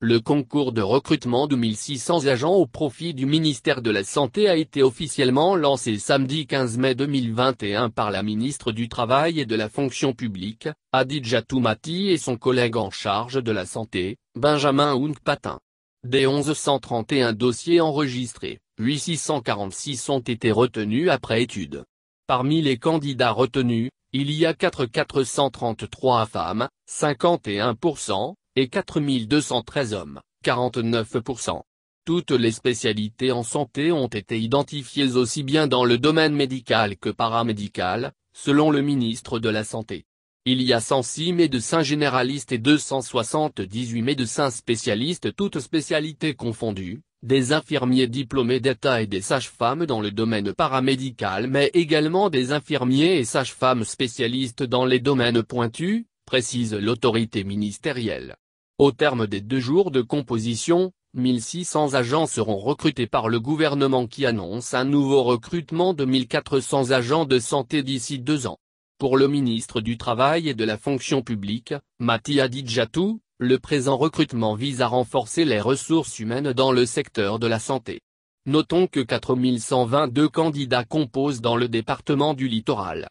Le concours de recrutement de 1600 agents au profit du ministère de la Santé a été officiellement lancé samedi 15 mai 2021 par la ministre du Travail et de la Fonction publique, Adidja Toumati et son collègue en charge de la Santé, Benjamin Oung patin Des 1131 dossiers enregistrés, 8646 ont été retenus après étude. Parmi les candidats retenus, il y a 4 433 femmes, 51%, et 4213 hommes, 49%. Toutes les spécialités en santé ont été identifiées aussi bien dans le domaine médical que paramédical, selon le ministre de la Santé. Il y a 106 médecins généralistes et 278 médecins spécialistes toutes spécialités confondues, des infirmiers diplômés d'État et des sages-femmes dans le domaine paramédical mais également des infirmiers et sages-femmes spécialistes dans les domaines pointus, précise l'autorité ministérielle. Au terme des deux jours de composition, 1600 agents seront recrutés par le gouvernement qui annonce un nouveau recrutement de 1400 agents de santé d'ici deux ans. Pour le ministre du Travail et de la Fonction publique, Mathia Dijatou, le présent recrutement vise à renforcer les ressources humaines dans le secteur de la santé. Notons que 4122 candidats composent dans le département du littoral.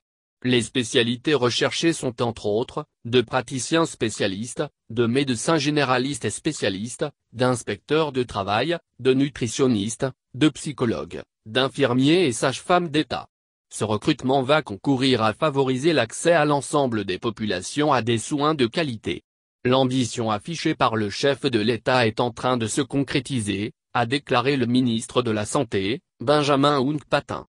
Les spécialités recherchées sont entre autres, de praticiens spécialistes, de médecins généralistes et spécialistes, d'inspecteurs de travail, de nutritionnistes, de psychologues, d'infirmiers et sages-femmes d'État. Ce recrutement va concourir à favoriser l'accès à l'ensemble des populations à des soins de qualité. L'ambition affichée par le chef de l'État est en train de se concrétiser, a déclaré le ministre de la Santé, Benjamin Houck-Patin.